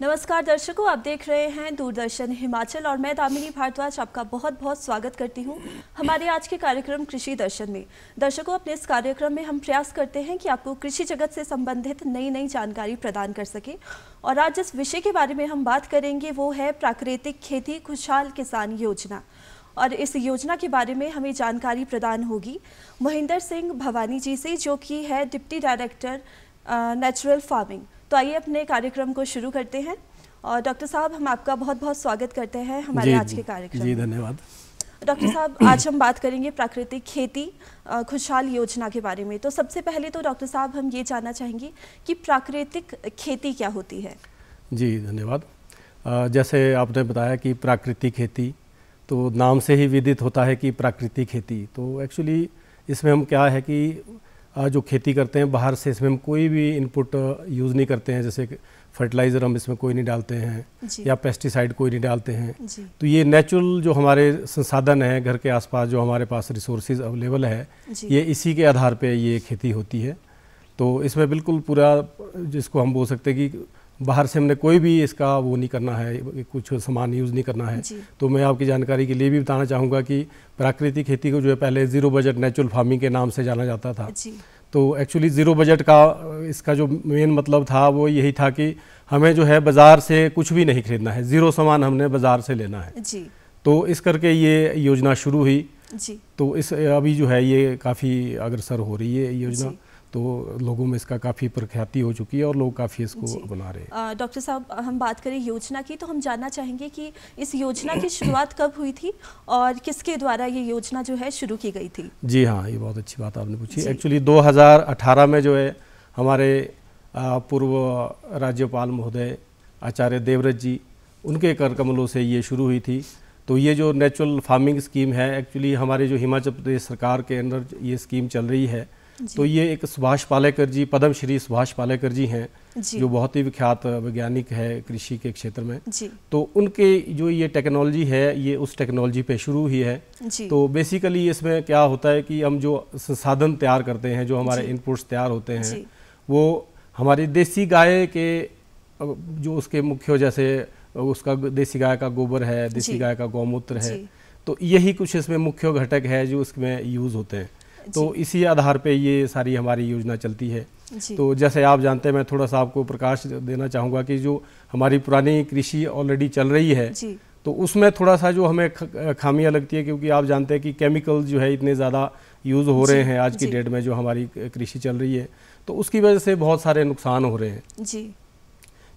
नमस्कार दर्शकों आप देख रहे हैं दूरदर्शन हिमाचल और मैं दामिनी भारद्वाज आपका बहुत बहुत स्वागत करती हूं हमारे आज के कार्यक्रम कृषि दर्शन में दर्शकों अपने इस कार्यक्रम में हम प्रयास करते हैं कि आपको कृषि जगत से संबंधित नई नई जानकारी प्रदान कर सके और आज जिस विषय के बारे में हम बात करेंगे वो है प्राकृतिक खेती खुशहाल किसान योजना और इस योजना के बारे में हमें जानकारी प्रदान होगी महेंद्र सिंह भवानी जी से जो कि है डिप्टी डायरेक्टर नेचुरल फार्मिंग तो आइए अपने कार्यक्रम को शुरू करते हैं और डॉक्टर साहब हम आपका बहुत बहुत स्वागत करते हैं हमारे आज के कार्यक्रम जी धन्यवाद डॉक्टर साहब आज हम बात करेंगे प्राकृतिक खेती खुशहाल योजना के बारे में तो सबसे पहले तो डॉक्टर साहब हम ये जानना चाहेंगे कि प्राकृतिक खेती क्या होती है जी धन्यवाद जैसे आपने बताया कि प्राकृतिक खेती तो नाम से ही विदित होता है कि प्राकृतिक खेती तो एक्चुअली इसमें हम क्या है कि जो खेती करते हैं बाहर से इसमें हम कोई भी इनपुट यूज़ नहीं करते हैं जैसे फर्टिलाइज़र हम इसमें कोई नहीं डालते हैं या पेस्टिसाइड कोई नहीं डालते हैं तो ये नेचुरल जो हमारे संसाधन है घर के आसपास जो हमारे पास रिसोर्सेज अवेलेबल है ये इसी के आधार पर ये खेती होती है तो इसमें बिल्कुल पूरा जिसको हम बोल सकते हैं कि बाहर से हमने कोई भी इसका वो नहीं करना है कुछ सामान यूज़ नहीं करना है तो मैं आपकी जानकारी के लिए भी बताना चाहूँगा कि प्राकृतिक खेती को जो है पहले ज़ीरो बजट नेचुरल फार्मिंग के नाम से जाना जाता था तो एक्चुअली ज़ीरो बजट का इसका जो मेन मतलब था वो यही था कि हमें जो है बाज़ार से कुछ भी नहीं खरीदना है ज़ीरो सामान हमने बाज़ार से लेना है जी तो इस करके ये योजना शुरू हुई जी तो इस अभी जो है ये काफ़ी अग्रसर हो रही है योजना तो लोगों में इसका काफ़ी प्रख्याति हो चुकी है और लोग काफ़ी इसको बना रहे हैं डॉक्टर साहब हम बात करें योजना की तो हम जानना चाहेंगे कि इस योजना की शुरुआत कब हुई थी और किसके द्वारा ये योजना जो है शुरू की गई थी जी हाँ ये बहुत अच्छी बात आपने पूछी एक्चुअली 2018 में जो है हमारे पूर्व राज्यपाल महोदय आचार्य देवव्रत जी उनके कर कमलों से ये शुरू हुई थी तो ये जो नेचुरल फार्मिंग स्कीम है एक्चुअली हमारे जो हिमाचल प्रदेश सरकार के अंदर ये स्कीम चल रही है तो ये एक सुभाष पालेकर जी पद्मश्री श्री सुभाष पालेकर जी हैं जो बहुत ही विख्यात वैज्ञानिक है कृषि के क्षेत्र में तो उनके जो ये टेक्नोलॉजी है ये उस टेक्नोलॉजी पे शुरू ही है तो बेसिकली इसमें क्या होता है कि हम जो संसाधन तैयार करते हैं जो हमारे इनपुट्स तैयार होते हैं वो हमारी देसी गाय के जो उसके मुख्य जैसे उसका देसी गाय का गोबर है देसी गाय का गौमूत्र है तो यही कुछ इसमें मुख्य घटक है जो इसमें यूज़ होते हैं तो इसी आधार पे ये सारी हमारी योजना चलती है तो जैसे आप जानते हैं मैं थोड़ा सा आपको प्रकाश देना चाहूँगा कि जो हमारी पुरानी कृषि ऑलरेडी चल रही है तो उसमें थोड़ा सा जो हमें खामियां लगती है क्योंकि आप जानते हैं कि केमिकल जो है इतने ज़्यादा यूज़ हो रहे हैं आज की डेट में जो हमारी कृषि चल रही है तो उसकी वजह से बहुत सारे नुकसान हो रहे हैं जी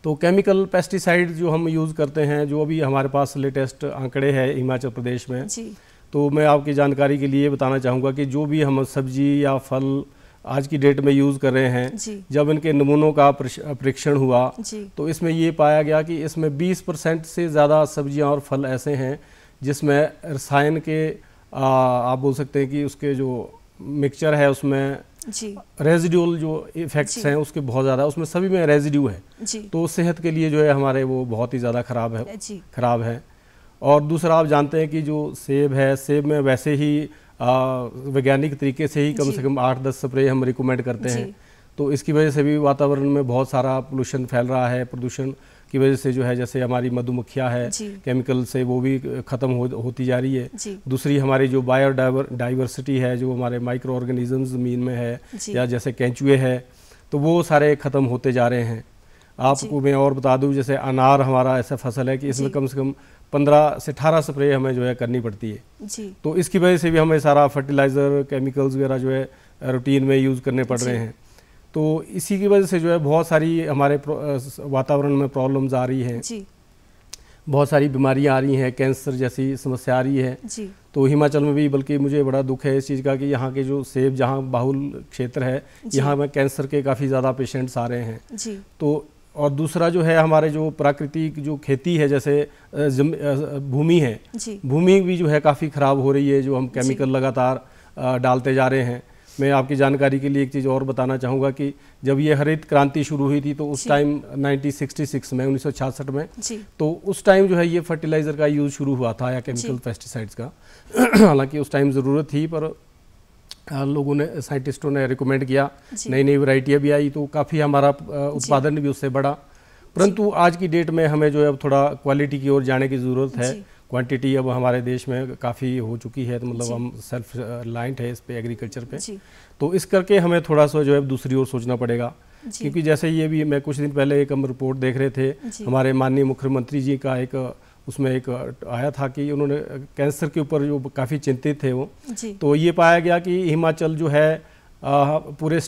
तो केमिकल पेस्टिसाइड जो हम यूज़ करते हैं जो अभी हमारे पास लेटेस्ट आंकड़े हैं हिमाचल प्रदेश में जी तो मैं आपकी जानकारी के लिए बताना चाहूँगा कि जो भी हम सब्जी या फल आज की डेट में यूज़ कर रहे हैं जब इनके नमूनों का परीक्षण हुआ तो इसमें ये पाया गया कि इसमें 20 परसेंट से ज़्यादा सब्जियां और फल ऐसे हैं जिसमें रसायन के आ, आप बोल सकते हैं कि उसके जो मिक्सचर है उसमें रेजिड्यूल जो इफेक्ट्स हैं उसके बहुत ज़्यादा उसमें सभी में रेजिड्यू है तो सेहत के लिए जो है हमारे वो बहुत ही ज़्यादा खराब है खराब है और दूसरा आप जानते हैं कि जो सेब है सेब में वैसे ही वैज्ञानिक तरीके से ही कम से कम आठ दस स्प्रे हम रिकमेंड करते हैं तो इसकी वजह से भी वातावरण में बहुत सारा पोल्यूशन फैल रहा है प्रदूषण की वजह से जो है जैसे हमारी मधुमक्खिया है केमिकल से वो भी ख़त्म हो, होती जा रही है दूसरी हमारी जो बायोडाइवर्सिटी डाइवर्सिटी है जो हमारे माइक्रो ऑर्गेनिजम ज़मीन में है या जैसे कैंचुए है तो वो सारे ख़त्म होते जा रहे हैं आपको मैं और बता दूं जैसे अनार हमारा ऐसा फसल है कि इसमें कम से कम पंद्रह से अठारह स्प्रे हमें जो है करनी पड़ती है जी तो इसकी वजह से भी हमें सारा फर्टिलाइज़र केमिकल्स वगैरह जो है रूटीन में यूज़ करने पड़ रहे हैं तो इसी की वजह से जो है बहुत सारी हमारे वातावरण में प्रॉब्लम्स आ रही हैं जी बहुत सारी बीमारियां आ रही हैं कैंसर जैसी समस्या आ रही है जी तो हिमाचल में भी बल्कि मुझे बड़ा दुख है इस चीज़ का कि यहाँ के जो सेब जहाँ बाहुल क्षेत्र है यहाँ में कैंसर के काफ़ी ज़्यादा पेशेंट्स आ रहे हैं जी तो और दूसरा जो है हमारे जो प्राकृतिक जो खेती है जैसे भूमि है भूमि भी जो है काफ़ी ख़राब हो रही है जो हम केमिकल लगातार डालते जा रहे हैं मैं आपकी जानकारी के लिए एक चीज़ और बताना चाहूँगा कि जब ये हरित क्रांति शुरू हुई थी तो उस टाइम 1966 में उन्नीस में तो उस टाइम जो है ये फर्टिलाइज़र का यूज़ शुरू हुआ था या केमिकल पेस्टिसाइड्स का हालांकि उस टाइम ज़रूरत थी पर लोगों ने साइंटिस्टों ने रिकमेंड किया नई नई वैरायटियाँ भी आई तो काफ़ी हमारा उत्पादन भी उससे बढ़ा परंतु आज की डेट में हमें जो है अब थोड़ा क्वालिटी की ओर जाने की ज़रूरत है क्वांटिटी अब हमारे देश में काफ़ी हो चुकी है तो मतलब हम सेल्फ लाइंट है इस पर एग्रीकल्चर पर तो इस करके हमें थोड़ा सा जो है दूसरी ओर सोचना पड़ेगा क्योंकि जैसे ये भी मैं कुछ दिन पहले एक हम रिपोर्ट देख रहे थे हमारे माननीय मुख्यमंत्री जी का एक उसमें एक आया था कि उन्होंने कैंसर के ऊपर जो काफ़ी चिंतित थे वो तो ये पाया गया कि हिमाचल जो है पूरे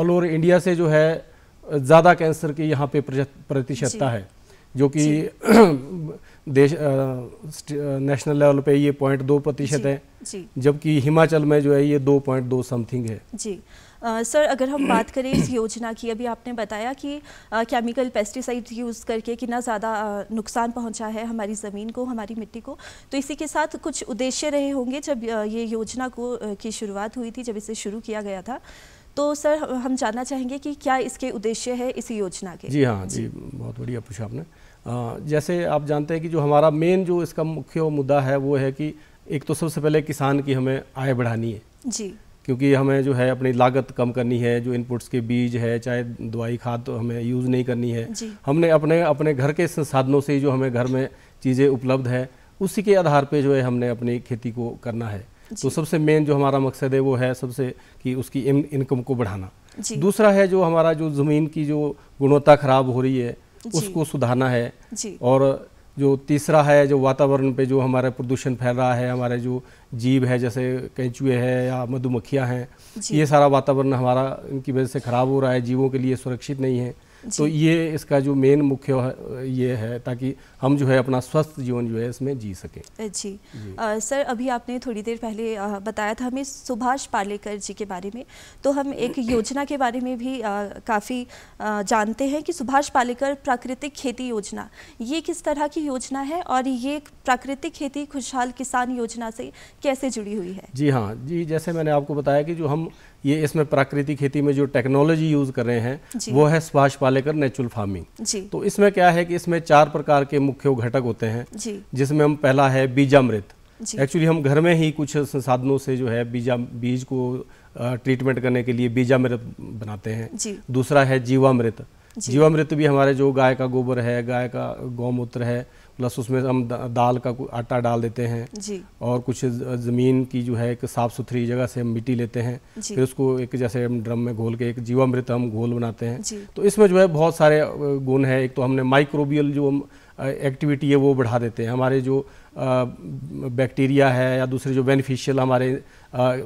ऑल ओवर इंडिया से जो है ज़्यादा कैंसर की यहाँ पे प्रतिशतता है जो कि देश नेशनल लेवल पे ये पॉइंट दो प्रतिशत है जबकि हिमाचल में जो है ये दो पॉइंट दो समथिंग है जी सर अगर हम बात करें इस योजना की अभी आपने बताया कि केमिकल पेस्टिसाइड यूज़ करके कितना ज़्यादा नुकसान पहुंचा है हमारी ज़मीन को हमारी मिट्टी को तो इसी के साथ कुछ उद्देश्य रहे होंगे जब ये योजना को की शुरुआत हुई थी जब इसे शुरू किया गया था तो सर हम जानना चाहेंगे कि क्या इसके उद्देश्य है इस योजना के जी हाँ जी, बहुत बढ़िया पूछा आपने जैसे आप जानते हैं कि जो हमारा मेन जो इसका मुख्य मुद्दा है वो है कि एक तो सबसे पहले किसान की हमें आय बढ़ानी है जी क्योंकि हमें जो है अपनी लागत कम करनी है जो इनपुट्स के बीज है चाहे दवाई खाद तो हमें यूज़ नहीं करनी है हमने अपने अपने घर के संसाधनों से जो हमें घर में चीज़ें उपलब्ध है उसी के आधार पे जो है हमने अपनी खेती को करना है तो सबसे मेन जो हमारा मकसद है वो है सबसे कि उसकी इन, इनकम को बढ़ाना दूसरा है जो हमारा जो ज़मीन की जो गुणवत्ता ख़राब हो रही है उसको सुधारना है और जो तीसरा है जो वातावरण पे जो हमारा प्रदूषण फैल रहा है हमारे जो जीव है जैसे कैचुए हैं या मधुमक्खियाँ हैं ये सारा वातावरण हमारा इनकी वजह से ख़राब हो रहा है जीवों के लिए सुरक्षित नहीं है तो ये इसका जो मेन मुख्य ये है ताकि हम जो है अपना स्वस्थ जीवन जो है इसमें जी सकें जी, जी। आ, सर अभी आपने थोड़ी देर पहले बताया था हमें सुभाष पालेकर जी के बारे में तो हम एक योजना के बारे में भी काफ़ी जानते हैं कि सुभाष पालेकर प्राकृतिक खेती योजना ये किस तरह की योजना है और ये प्राकृतिक खेती खुशहाल किसान योजना से कैसे जुड़ी हुई है जी हाँ जी जैसे मैंने आपको बताया कि जो हम ये इसमें प्राकृतिक खेती में जो टेक्नोलॉजी यूज़ कर रहे हैं वो है सुभाष पालेकर नेचुरल फार्मिंग तो इसमें क्या है कि इसमें चार प्रकार के मुख्य घटक होते हैं जिसमें हम पहला है बीजामृत एक्चुअली हम घर में ही कुछ संसाधनों से जो है बीजा बीज को ट्रीटमेंट करने के लिए बीजामृत बनाते हैं दूसरा है जीवामृत जीवामृत भी हमारे जो गाय का गोबर है गाय का गौमूत्र है प्लस उसमें हम दाल का आटा डाल देते हैं जी। और कुछ ज़मीन की जो है एक साफ़ सुथरी जगह से हम मिट्टी लेते हैं फिर उसको एक जैसे हम ड्रम में घोल के एक जीवामृत हम घोल बनाते हैं तो इसमें जो है बहुत सारे गुण है एक तो हमने माइक्रोबियल जो हम एक्टिविटी है वो बढ़ा देते हैं हमारे जो बैक्टीरिया है या दूसरे जो बेनिफिशियल हमारे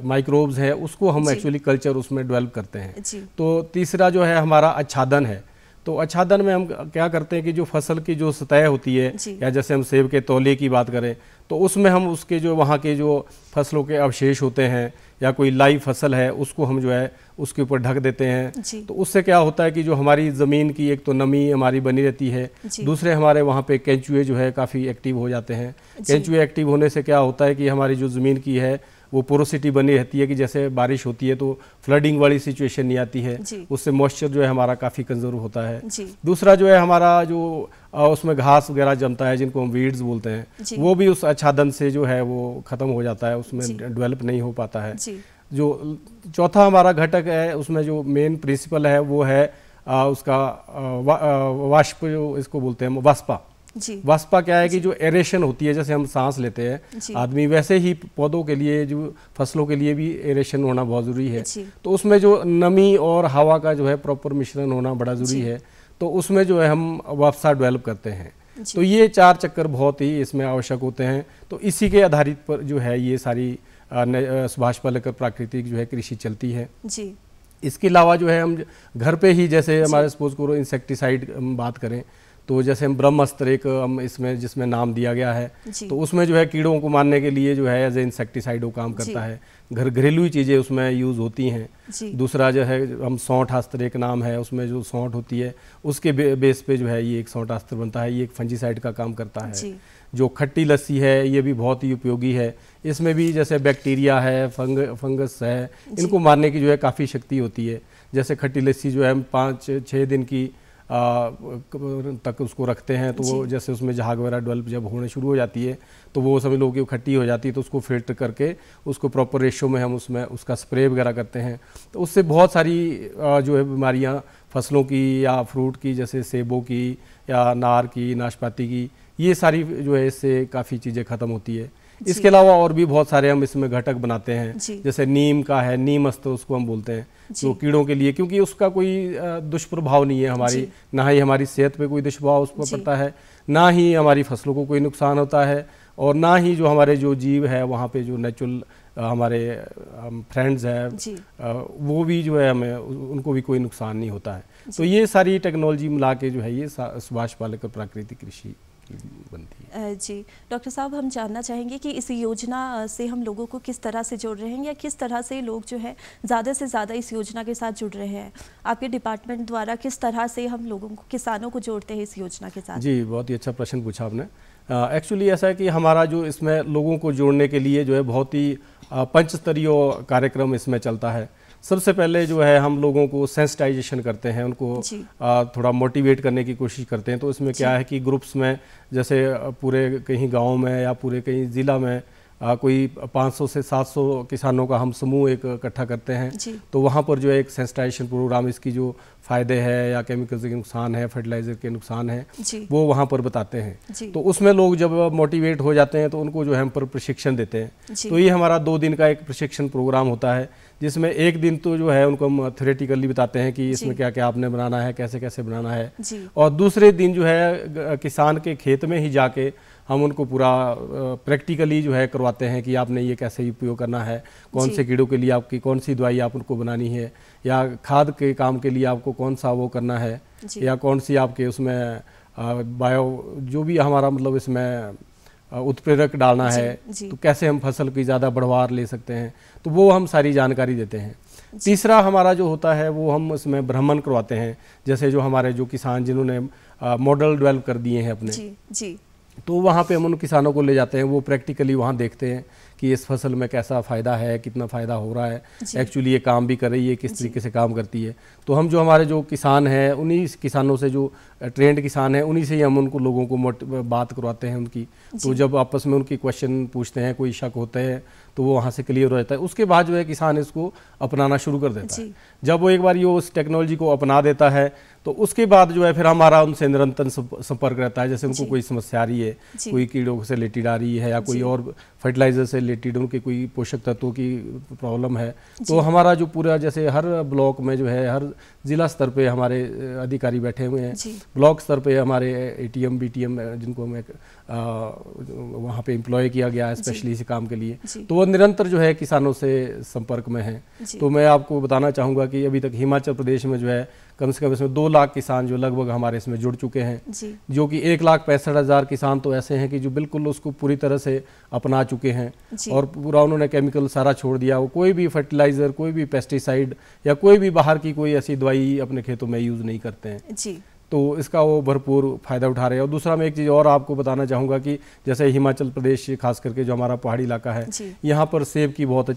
माइक्रोब्स है उसको हम एक्चुअली कल्चर उसमें डेवलप करते हैं तो तीसरा जो है हमारा आच्छादन है तो अच्छादन में हम क्या करते हैं कि जो फसल की जो सतह होती है या जैसे हम सेब के तोले की बात करें तो उसमें हम उसके जो वहाँ के जो फसलों के अवशेष होते हैं या कोई लाइव फसल है उसको हम जो है उसके ऊपर ढक देते हैं तो उससे क्या होता है कि जो हमारी ज़मीन की एक तो नमी हमारी बनी रहती है दूसरे हमारे वहाँ पे कैंचुए जो है काफ़ी एक्टिव हो जाते हैं कैंचुए एक्टिव होने से क्या होता है कि हमारी जो ज़मीन की है वो पोरोसिटी बनी रहती है कि जैसे बारिश होती है तो फ्लडिंग वाली सिचुएशन नहीं आती है उससे मॉइस्चर जो है हमारा काफ़ी कंजर्व होता है दूसरा जो है हमारा जो उसमें घास वगैरह जमता है जिनको हम वीड्स बोलते हैं वो भी उस आच्छादन से जो है वो ख़त्म हो जाता है उसमें डेवलप नहीं हो पाता है जो चौथा हमारा घटक है उसमें जो मेन प्रिंसिपल है वो है आ, उसका वा, वाष्प जो इसको बोलते हैं वास्पा वास्पा क्या है कि जो एरेशन होती है जैसे हम सांस लेते हैं आदमी वैसे ही पौधों के लिए जो फसलों के लिए भी एरेशन होना बहुत ज़रूरी है तो उसमें जो नमी और हवा का जो है प्रॉपर मिश्रण होना बड़ा ज़रूरी है तो उसमें जो है हम वापसा डेवलप करते हैं तो ये चार चक्कर बहुत ही इसमें आवश्यक होते हैं तो इसी के आधारित पर जो है ये सारी सुभाष पलकर प्राकृतिक जो है कृषि चलती है जी इसके अलावा जो है हम घर पे ही जैसे हमारे सपोज करो इंसेक्टिसाइड बात करें तो जैसे हम ब्रह्मस्त्र एक हम इसमें जिसमें नाम दिया गया है तो उसमें जो है कीड़ों को मारने के लिए जो है एज ए इंसेक्टिसाइड वो काम करता है घर घरेलू चीज़ें उसमें यूज़ होती हैं दूसरा जो है हम सौठ अस्त्र एक नाम है उसमें जो सौठ होती है उसके बे, बेस पे जो है ये एक सौठ अस्त्र बनता है ये एक फंजीसाइड का काम करता है जो खट्टी लस्सी है ये भी बहुत ही उपयोगी है इसमें भी जैसे बैक्टीरिया है फंग फंगस है इनको मारने की जो है काफ़ी शक्ति होती है जैसे खट्टी लस्सी जो है हम पाँच छः दिन की तक उसको रखते हैं तो वो जैसे उसमें झाग वगैरह डेवलप जब होने शुरू हो जाती है तो वो समझ लो कि इकट्ठी हो जाती है तो उसको फिल्टर करके उसको प्रॉपर रेशो में हम उसमें उसका स्प्रे वगैरह करते हैं तो उससे बहुत सारी जो है बीमारियाँ फसलों की या फ्रूट की जैसे सेबों की या नार की नाशपाती की ये सारी जो है इससे काफ़ी चीज़ें ख़त्म होती है इसके अलावा और भी बहुत सारे हम इसमें घटक बनाते हैं जैसे नीम का है नीम अस्त उसको हम बोलते हैं जो तो कीड़ों के लिए क्योंकि उसका कोई दुष्प्रभाव नहीं है हमारी ना ही हमारी सेहत पे कोई दुष्प्रभाव उस पर पड़ता है ना ही हमारी फसलों को कोई नुकसान होता है और ना ही जो हमारे जो जीव है वहाँ पे जो नेचुरल हमारे फ्रेंड्स हैं वो भी जो है हमें उनको भी कोई नुकसान नहीं होता है तो ये सारी टेक्नोलॉजी मिला के जो है ये सुभाष पालेकर प्राकृतिक कृषि बनती है जी डॉक्टर साहब हम जानना चाहेंगे कि इस योजना से हम लोगों को किस तरह से जोड़ रहे हैं या किस तरह से लोग जो है ज़्यादा से ज़्यादा इस योजना के साथ जुड़ रहे हैं आपके डिपार्टमेंट द्वारा किस तरह से हम लोगों को किसानों को जोड़ते हैं इस योजना के साथ जी बहुत ही अच्छा प्रश्न पूछा आपने एक्चुअली ऐसा है कि हमारा जो इसमें लोगों को जोड़ने के लिए जो है बहुत ही पंचस्तरीय कार्यक्रम इसमें चलता है सबसे पहले जो है हम लोगों को सेंसिटाइजेशन करते हैं उनको आ, थोड़ा मोटिवेट करने की कोशिश करते हैं तो इसमें क्या है कि ग्रुप्स में जैसे पूरे कहीं गांव में या पूरे कहीं ज़िला में कोई 500 से 700 किसानों का हम समूह एक इकट्ठा करते हैं तो वहाँ पर जो एक सेंसिटाइजेशन प्रोग्राम इसकी जो फ़ायदे है या केमिकल्स के नुकसान है फर्टिलाइज़र के नुकसान है वो वहाँ पर बताते हैं तो उसमें लोग जब मोटिवेट हो जाते हैं तो उनको जो है हम पर प्रशिक्षण देते हैं तो ये हमारा दो दिन का एक प्रशिक्षण प्रोग्राम होता है जिसमें एक दिन तो जो है उनको हम थ्रेटिकली बताते हैं कि इसमें क्या क्या आपने बनाना है कैसे कैसे बनाना है और दूसरे दिन जो है किसान के खेत में ही जाके हम उनको पूरा प्रैक्टिकली जो है करवाते हैं कि आपने ये कैसे उपयोग करना है कौन से कीड़ों के लिए आपकी कौन सी दवाई आप उनको बनानी है या खाद के काम के लिए आपको कौन सा वो करना है या कौन सी आपके उसमें बायो जो भी हमारा मतलब इसमें उत्प्रेरक डालना जी, है जी. तो कैसे हम फसल की ज़्यादा बढ़वार ले सकते हैं तो वो हम सारी जानकारी देते हैं तीसरा हमारा जो होता है वो हम इसमें भ्रमण करवाते हैं जैसे जो हमारे जो किसान जिन्होंने मॉडल डेवलप कर दिए हैं अपने जी, जी. तो वहाँ पे हम उन किसानों को ले जाते हैं वो प्रैक्टिकली वहाँ देखते हैं कि इस फसल में कैसा फ़ायदा है कितना फ़ायदा हो रहा है एक्चुअली ये काम भी कर रही है किस तरीके से काम करती है तो हम जो हमारे जो किसान हैं उन्हीं किसानों से जो ट्रेंड किसान हैं उन्हीं से ही हम उनको लोगों को बात करवाते हैं उनकी तो जब आपस में उनकी क्वेश्चन पूछते हैं कोई शक होते हैं तो वो वहाँ से क्लियर हो जाता है उसके बाद जो है किसान इसको अपनाना शुरू कर देता है जब वो एक बार ये उस टेक्नोलॉजी को अपना देता है तो उसके बाद जो है फिर हमारा उनसे निरंतर संपर्क रहता है जैसे उनको कोई समस्या आ रही है कोई कीड़ों से रिलेटेड आ रही है या कोई और फर्टिलाइजर से रिलेटेड उनके कोई पोषक तत्वों की प्रॉब्लम है तो हमारा जो पूरा जैसे हर ब्लॉक में जो है हर जिला स्तर पर हमारे अधिकारी बैठे हुए हैं ब्लॉक स्तर पर हमारे ए टी जिनको हमें वहाँ पे इम्प्लॉय किया गया है स्पेशली इसी काम के लिए तो वो निरंतर जो है किसानों से संपर्क में है तो मैं आपको बताना चाहूँगा कि अभी तक हिमाचल प्रदेश में जो है कम से कम इसमें दो लाख किसान जो लगभग हमारे इसमें जुड़ चुके हैं जो कि एक लाख पैंसठ हज़ार किसान तो ऐसे हैं कि जो बिल्कुल उसको पूरी तरह से अपना चुके हैं और पूरा उन्होंने केमिकल सारा छोड़ दिया वो कोई भी फर्टिलाइज़र कोई भी पेस्टिसाइड या कोई भी बाहर की कोई ऐसी दवाई अपने खेतों में यूज़ नहीं करते हैं तो इसका वो भरपूर फ़ायदा उठा रहे हैं और दूसरा मैं एक चीज़ और आपको बताना चाहूँगा कि जैसे हिमाचल प्रदेश खास करके जो हमारा पहाड़ी इलाका है यहाँ पर सेब की बहुत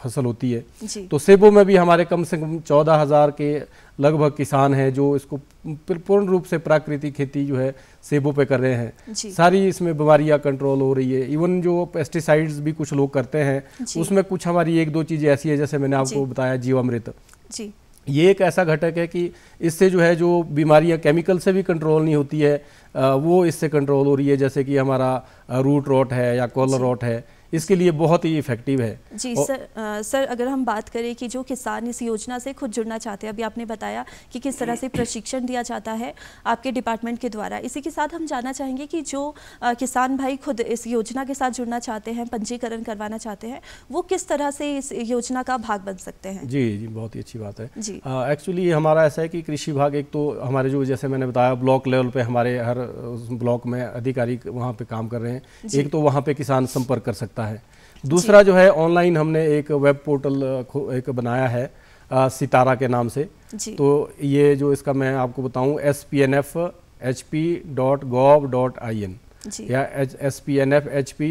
फसल होती है तो सेबों में भी हमारे कम से कम चौदह हज़ार के लगभग किसान हैं जो इसको पूर्ण रूप से प्राकृतिक खेती जो है सेबों पे कर रहे हैं सारी इसमें बीमारियां कंट्रोल हो रही है इवन जो पेस्टिसाइड्स भी कुछ लोग करते हैं उसमें कुछ हमारी एक दो चीज़ें ऐसी है जैसे मैंने आपको बताया जीवामृत जी ये एक ऐसा घटक है कि इससे जो है जो बीमारियां केमिकल से भी कंट्रोल नहीं होती है वो इससे कंट्रोल हो रही है जैसे कि हमारा रूट रोट है या कॉलर रोट है इसके लिए बहुत ही इफेक्टिव है जी और... सर आ, सर अगर हम बात करें कि जो किसान इस योजना से खुद जुड़ना चाहते हैं अभी आपने बताया कि किस तरह से प्रशिक्षण दिया जाता है आपके डिपार्टमेंट के द्वारा इसी के साथ हम जानना चाहेंगे कि जो आ, किसान भाई खुद इस योजना के साथ जुड़ना चाहते हैं पंजीकरण करवाना चाहते हैं वो किस तरह से इस योजना का भाग बन सकते हैं जी जी बहुत ही अच्छी बात है जी एक्चुअली हमारा ऐसा है कि कृषि भाग एक तो हमारे जो जैसे मैंने बताया ब्लॉक लेवल पे हमारे हर ब्लॉक में अधिकारी वहाँ पे काम कर रहे हैं एक तो वहाँ पे किसान संपर्क कर सकता सकता है दूसरा जो है ऑनलाइन हमने एक वेब पोर्टल एक बनाया है आ, सितारा के नाम से तो ये जो इसका मैं आपको बताऊं S P N F H P dot gov dot I N या S P N F H P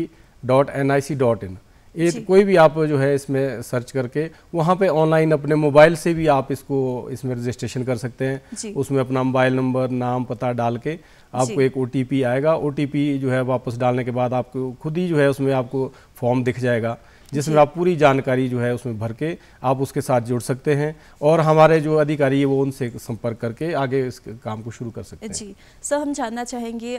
dot N I C dot in ये कोई भी आप जो है इसमें सर्च करके वहाँ पे ऑनलाइन अपने मोबाइल से भी आप इसको इसमें रजिस्ट्रेशन कर सकते हैं उसमें अपना मोबाइल नंबर नाम पता डाल के आपको एक ओ आएगा ओ जो है वापस डालने के बाद आपको खुद ही जो है उसमें आपको फॉर्म दिख जाएगा जिसमें आप पूरी जानकारी जो है उसमें भर के आप उसके साथ जुड़ सकते हैं और हमारे जो अधिकारी है वो उनसे संपर्क करके आगे इस काम को शुरू कर सकते हैं जी सर हम जानना चाहेंगे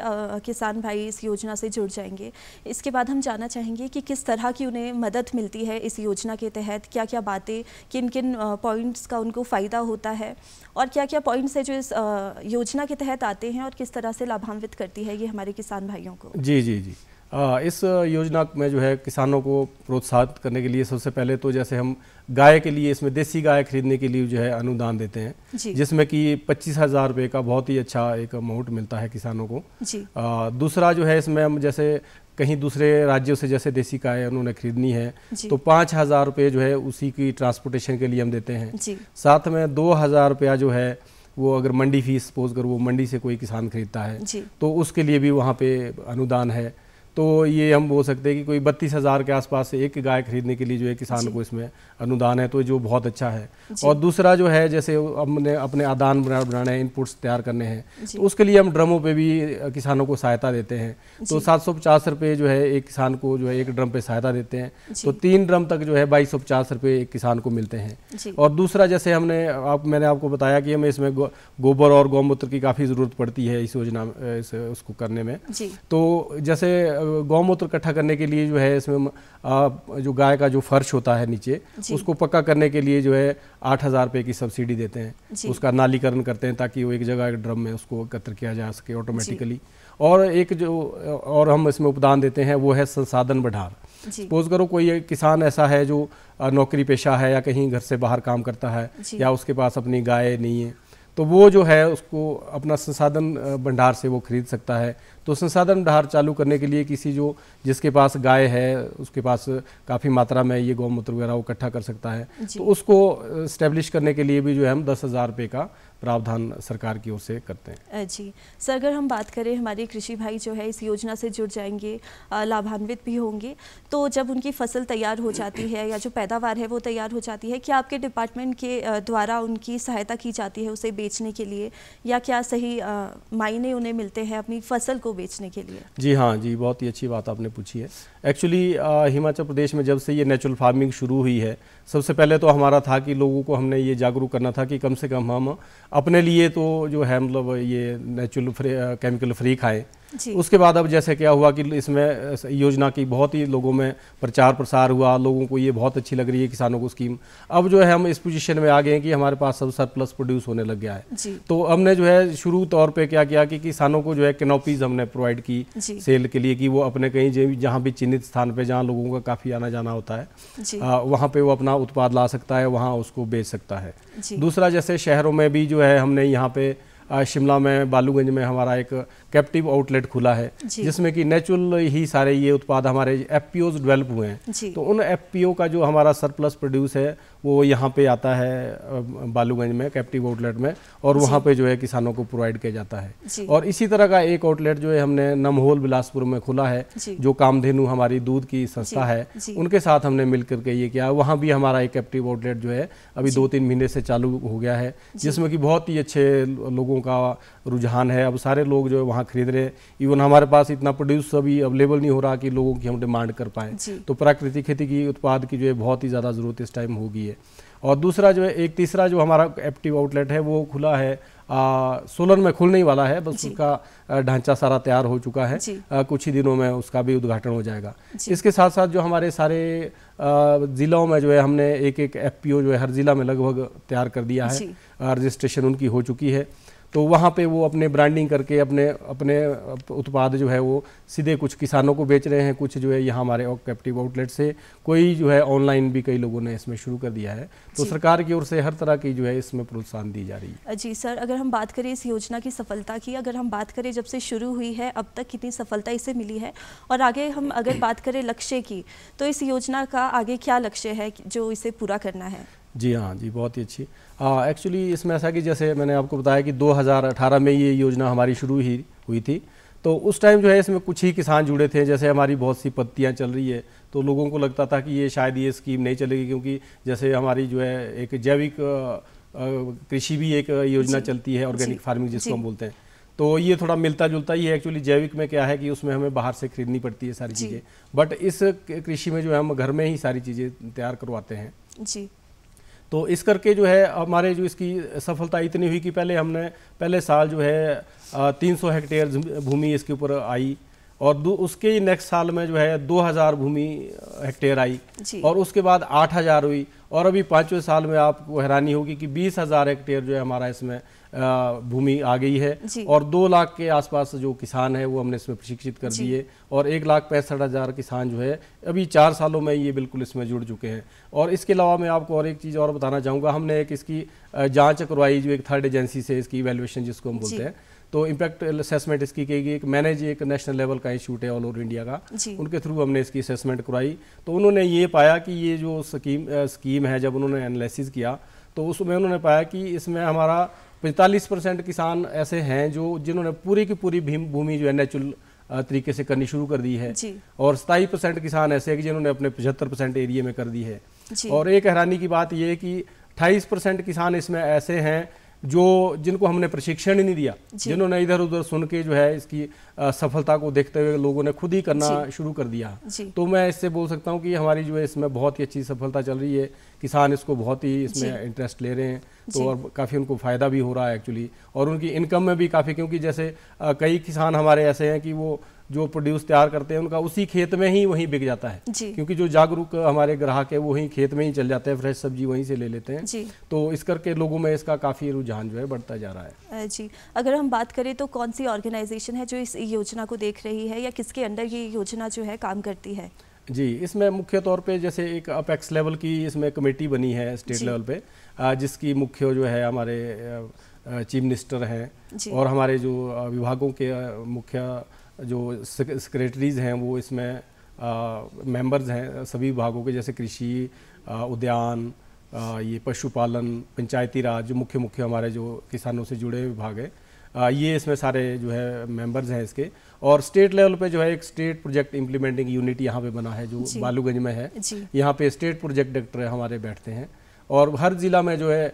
किसान भाई इस योजना से जुड़ जाएंगे इसके बाद हम जानना चाहेंगे कि किस तरह की उन्हें मदद मिलती है इस योजना के तहत क्या क्या बातें किन किन पॉइंट्स का उनको फ़ायदा होता है और क्या क्या पॉइंट्स है जो इस योजना के तहत आते हैं और किस तरह से लाभान्वित करती है ये हमारे किसान भाइयों को जी जी जी इस योजना में जो है किसानों को प्रोत्साहित करने के लिए सबसे पहले तो जैसे हम गाय के लिए इसमें देसी गाय खरीदने के लिए जो है अनुदान देते हैं जिसमें कि पच्चीस हज़ार रुपये का बहुत ही अच्छा एक अमाउंट मिलता है किसानों को जी। आ, दूसरा जो है इसमें हम जैसे कहीं दूसरे राज्यों से जैसे देसी गाय उन्होंने खरीदनी है तो पाँच हज़ार रुपये जो है उसी की ट्रांसपोर्टेशन के लिए हम देते हैं साथ में दो हज़ार रुपया जो है वो अगर मंडी फीस सपोज कर वो मंडी से कोई किसान खरीदता है तो उसके लिए भी वहाँ पे अनुदान है तो ये हम बोल सकते हैं कि कोई बत्तीस हज़ार के आसपास एक गाय खरीदने के लिए जो है किसान को इसमें अनुदान है तो जो बहुत अच्छा है और दूसरा जो है जैसे हमने अपने आदान बना बनाने हैं इनपुट्स तैयार करने हैं तो उसके लिए हम ड्रमों पे भी किसानों को सहायता देते हैं तो सात सौ पचास रुपये जो है एक किसान को जो है एक ड्रम पर सहायता देते हैं तो तीन ड्रम तक जो है बाईस सौ पचास रुपये एक किसान को मिलते हैं और दूसरा जैसे हमने आप मैंने आपको बताया कि हमें इसमें गोबर और गौमूत्र की काफ़ी ज़रूरत पड़ती है इस योजना इस उसको करने में तो जैसे गौमूत्र इकट्ठा करने के लिए जो है इसमें जो गाय का जो फर्श होता है नीचे उसको पक्का करने के लिए जो है आठ हज़ार रुपये की सब्सिडी देते हैं उसका नालीकरण करते हैं ताकि वो एक जगह एक ड्रम में उसको एकत्र किया जा सके ऑटोमेटिकली और एक जो और हम इसमें उपदान देते हैं वो है संसाधन बढ़ार सपोज करो कोई किसान ऐसा है जो नौकरी पेशा है या कहीं घर से बाहर काम करता है या उसके पास अपनी गाय नहीं है तो वो जो है उसको अपना संसाधन भंडार से वो खरीद सकता है तो संसाधन भंडार चालू करने के लिए किसी जो जिसके पास गाय है उसके पास काफ़ी मात्रा में ये गौमूत्र वगैरह वो इकट्ठा कर सकता है तो उसको स्टैब्लिश करने के लिए भी जो है हम दस हज़ार रुपये का प्रावधान सरकार की ओर से करते हैं जी सर अगर हम बात करें हमारे कृषि भाई जो है इस योजना से जुड़ जाएंगे लाभान्वित भी होंगे तो जब उनकी फसल तैयार हो जाती है या जो पैदावार है वो तैयार हो जाती है क्या आपके डिपार्टमेंट के द्वारा उनकी सहायता की जाती है उसे बेचने के लिए या क्या सही मायने उन्हें मिलते हैं अपनी फसल को बेचने के लिए जी हाँ जी बहुत ही अच्छी बात आपने पूछी है एक्चुअली हिमाचल प्रदेश में जब से ये नेचुरल फार्मिंग शुरू हुई है सबसे पहले तो हमारा था कि लोगों को हमने ये जागरूक करना था कि कम से कम हम अपने लिए तो जो है मतलब ये नेचुरल फ्री केमिकल फ्री खाएँ उसके बाद अब जैसे क्या हुआ कि इसमें योजना की बहुत ही लोगों में प्रचार प्रसार हुआ लोगों को ये बहुत अच्छी लग रही है किसानों को स्कीम अब जो है हम इस पोजीशन में आ गए हैं कि हमारे पास सब सरप्लस प्रोड्यूस होने लग गया है तो हमने जो है शुरू तौर पे क्या किया कि किसानों को जो है कैनोपीज हमने प्रोवाइड की सेल के लिए कि वो अपने कहीं जहाँ भी चिन्हित स्थान पर जहाँ लोगों का काफ़ी आना जाना होता है वहाँ पर वो अपना उत्पाद ला सकता है वहाँ उसको बेच सकता है दूसरा जैसे शहरों में भी जो है हमने यहाँ पे शिमला में बालूगंज में हमारा एक कैप्टिव आउटलेट खुला है जिसमें कि नेचुरल ही सारे ये उत्पाद हमारे एफ डेवलप हुए हैं तो उन एफ का जो हमारा सरप्लस प्रोड्यूस है वो यहाँ पे आता है बालूगंज में कैप्टिव आउटलेट में और वहाँ पे जो है किसानों को प्रोवाइड किया जाता है और इसी तरह का एक आउटलेट जो है हमने नमहोल बिलासपुर में खुला है जो कामधेनु हमारी दूध की संस्था है उनके साथ हमने मिल करके ये किया वहाँ भी हमारा एक कैप्टिव आउटलेट जो है अभी दो तीन महीने से चालू हो गया है जिसमें कि बहुत ही अच्छे लोगों का रुझान है अब सारे लोग जो है वहाँ कहाँ खरीद रहे हैं इवन हमारे पास इतना प्रोड्यूस अभी अवेलेबल नहीं हो रहा कि लोगों की हम डिमांड कर पाएँ तो प्राकृतिक खेती की उत्पाद की जो है बहुत ही ज़्यादा ज़रूरत इस टाइम होगी है और दूसरा जो है एक तीसरा जो हमारा एप्टिव आउटलेट है वो खुला है सोलन में खुलने ही वाला है बस उसका ढांचा सारा तैयार हो चुका है आ, कुछ ही दिनों में उसका भी उद्घाटन हो जाएगा इसके साथ साथ जो हमारे सारे ज़िलों में जो है हमने एक एक एफपीओ जो है हर ज़िला में लगभग तैयार कर दिया है रजिस्ट्रेशन उनकी हो चुकी है तो वहाँ पे वो अपने ब्रांडिंग करके अपने अपने उत्पाद जो है वो सीधे कुछ किसानों को बेच रहे हैं कुछ जो है यहाँ हमारे कैप्टिव आउटलेट से कोई जो है ऑनलाइन भी कई लोगों ने इसमें शुरू कर दिया है तो सरकार की ओर से हर तरह की जो है इसमें प्रोत्साहन दी जा रही है जी सर अगर हम बात करें इस योजना की सफलता की अगर हम बात करें जब से शुरू हुई है अब तक कितनी सफलता इसे मिली है और आगे हम अगर बात करें लक्ष्य की तो इस योजना का आगे क्या लक्ष्य है जो इसे पूरा करना है जी हाँ जी बहुत ही अच्छी एक्चुअली इसमें ऐसा कि जैसे मैंने आपको बताया कि 2018 में ये योजना हमारी शुरू ही हुई थी तो उस टाइम जो है इसमें कुछ ही किसान जुड़े थे जैसे हमारी बहुत सी पत्तियाँ चल रही है तो लोगों को लगता था कि ये शायद ये स्कीम नहीं चलेगी क्योंकि जैसे हमारी जो है एक जैविक कृषि भी एक योजना चलती है ऑर्गेनिक फार्मिंग जिसको हम बोलते हैं तो ये थोड़ा मिलता जुलता ही है एक्चुअली जैविक में क्या है कि उसमें हमें बाहर से खरीदनी पड़ती है सारी चीज़ें बट इस कृषि में जो है हम घर में ही सारी चीज़ें तैयार करवाते हैं जी तो इस करके जो है हमारे जो इसकी सफलता इतनी हुई कि पहले हमने पहले साल जो है तीन सौ हेक्टेयर भूमि इसके ऊपर आई और उसके ही नेक्स्ट साल में जो है 2000 भूमि हेक्टेयर आई और उसके बाद 8000 हुई और अभी पाँचवें साल में आपको हैरानी होगी कि 20000 हेक्टेयर जो है हमारा इसमें भूमि आ गई है और दो लाख के आसपास जो किसान है वो हमने इसमें प्रशिक्षित कर दिए और एक लाख पैंसठ हज़ार किसान जो है अभी चार सालों में ये बिल्कुल इसमें जुड़ चुके हैं और इसके अलावा मैं आपको और एक चीज़ और बताना चाहूँगा हमने एक इसकी जाँच करवाई जो एक थर्ड एजेंसी से इसकी वैल्युएशन जिसको हम बोलते हैं तो इम्पैक्ट असेसमेंट इसकी की गई एक मैनेज एक नेशनल लेवल का इंस्टीट्यूट है ऑल ओवर इंडिया का उनके थ्रू हमने इसकी असेसमेंट करवाई तो उन्होंने ये पाया कि ये जो स्कीम स्कीम है जब उन्होंने एनालिसिस किया तो उसमें उन्होंने पाया कि इसमें हमारा पैंतालीस परसेंट किसान ऐसे हैं जो जिन्होंने पूरी की पूरी भूमि जो है नेचुरल तरीके से करनी शुरू कर दी है और सताई परसेंट किसान ऐसे हैं जिन्होंने अपने पचहत्तर परसेंट एरिए में कर दी है और एक हैरानी की बात यह कि अट्ठाईस परसेंट किसान इसमें ऐसे हैं जो जिनको हमने प्रशिक्षण ही नहीं दिया जिन्होंने इधर उधर सुन के जो है इसकी सफलता को देखते हुए लोगों ने खुद ही करना शुरू कर दिया तो मैं इससे बोल सकता हूँ कि हमारी जो है इसमें बहुत ही अच्छी सफलता चल रही है किसान इसको बहुत ही इसमें इंटरेस्ट ले रहे हैं तो और काफ़ी उनको फ़ायदा भी हो रहा है एक्चुअली और उनकी इनकम में भी काफ़ी क्योंकि जैसे कई किसान हमारे ऐसे हैं कि वो जो प्रोड्यूस तैयार करते हैं उनका उसी खेत में ही वहीं बिक जाता है क्योंकि जो जागरूक हमारे ग्राहक है वो खेत में ही चल जाते हैं फ्रेश सब्जी वहीं से ले लेते हैं तो इस करके लोगों में इसका काफ़ी रुझान जो है बढ़ता जा रहा है जी अगर हम बात करें तो कौन सी ऑर्गेनाइजेशन है जो इस योजना को देख रही है या किसके अंडर ये योजना जो है काम करती है जी इसमें मुख्य तौर पे जैसे एक अपेक्स लेवल की इसमें कमेटी बनी है स्टेट लेवल पे जिसकी मुख्य जो है हमारे चीफ मिनिस्टर हैं और हमारे जो विभागों के मुख्य जो सेक्रेटरीज हैं वो इसमें मेंबर्स हैं सभी विभागों के जैसे कृषि उद्यान ये पशुपालन पंचायती राज जो मुख्य मुख्य हमारे जो किसानों से जुड़े विभाग है ये इसमें सारे जो है मेंबर्स हैं इसके और स्टेट लेवल पे जो है एक स्टेट प्रोजेक्ट इम्प्लीमेंटिंग यूनिट यहाँ पे बना है जो बालूगंज में है यहाँ पे स्टेट प्रोजेक्ट डायरेक्टर हमारे बैठते हैं और हर ज़िला में जो है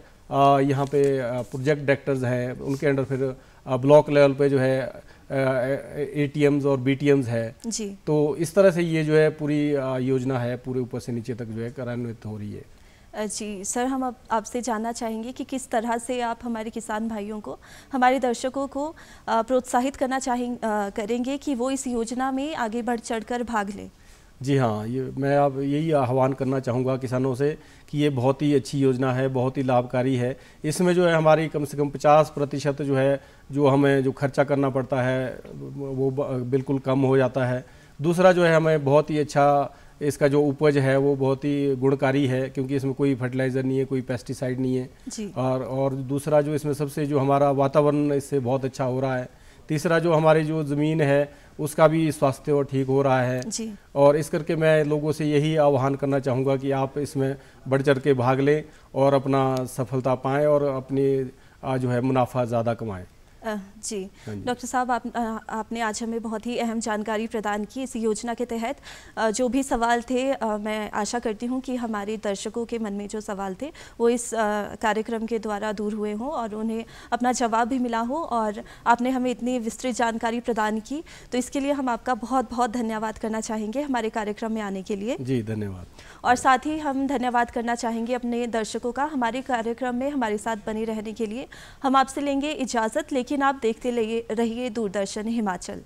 यहाँ पे प्रोजेक्ट डायरेक्टर्स हैं उनके अंडर फिर ब्लॉक लेवल पे जो है ए टी एम्स और बी टी एम्स है जी तो इस तरह से ये जो है पूरी योजना है पूरे ऊपर से नीचे तक जो है कार्यान्वित हो रही है जी सर हम अब आपसे जानना चाहेंगे कि किस तरह से आप हमारे किसान भाइयों को हमारे दर्शकों को प्रोत्साहित करना चाहें करेंगे कि वो इस योजना में आगे बढ़ चढ़कर भाग लें जी हाँ ये मैं आप यही आह्वान करना चाहूँगा किसानों से कि ये बहुत ही अच्छी योजना है बहुत ही लाभकारी है इसमें जो है हमारी कम से कम 50 प्रतिशत जो है जो हमें जो खर्चा करना पड़ता है वो बिल्कुल कम हो जाता है दूसरा जो है हमें बहुत ही अच्छा इसका जो उपज है वो बहुत ही गुणकारी है क्योंकि इसमें कोई फर्टिलाइज़र नहीं है कोई पेस्टिसाइड नहीं है और और दूसरा जो इसमें सबसे जो हमारा वातावरण इससे बहुत अच्छा हो रहा है तीसरा जो हमारी जो ज़मीन है उसका भी स्वास्थ्य और ठीक हो रहा है जी। और इस करके मैं लोगों से यही आह्वान करना चाहूँगा कि आप इसमें बढ़ चढ़ के भाग लें और अपना सफलता पाएँ और अपनी जो है मुनाफा ज़्यादा कमाएँ हाँ जी डॉक्टर साहब आप आपने आज हमें बहुत ही अहम जानकारी प्रदान की इस योजना के तहत जो भी सवाल थे मैं आशा करती हूँ कि हमारे दर्शकों के मन में जो सवाल थे वो इस कार्यक्रम के द्वारा दूर हुए हों और उन्हें अपना जवाब भी मिला हो और आपने हमें इतनी विस्तृत जानकारी प्रदान की तो इसके लिए हम आपका बहुत बहुत धन्यवाद करना चाहेंगे हमारे कार्यक्रम में आने के लिए जी धन्यवाद और साथ ही हम धन्यवाद करना चाहेंगे अपने दर्शकों का हमारे कार्यक्रम में हमारे साथ बने रहने के लिए हम आपसे लेंगे इजाज़त लेकिन लेकिन आप देखते रहिए दूरदर्शन हिमाचल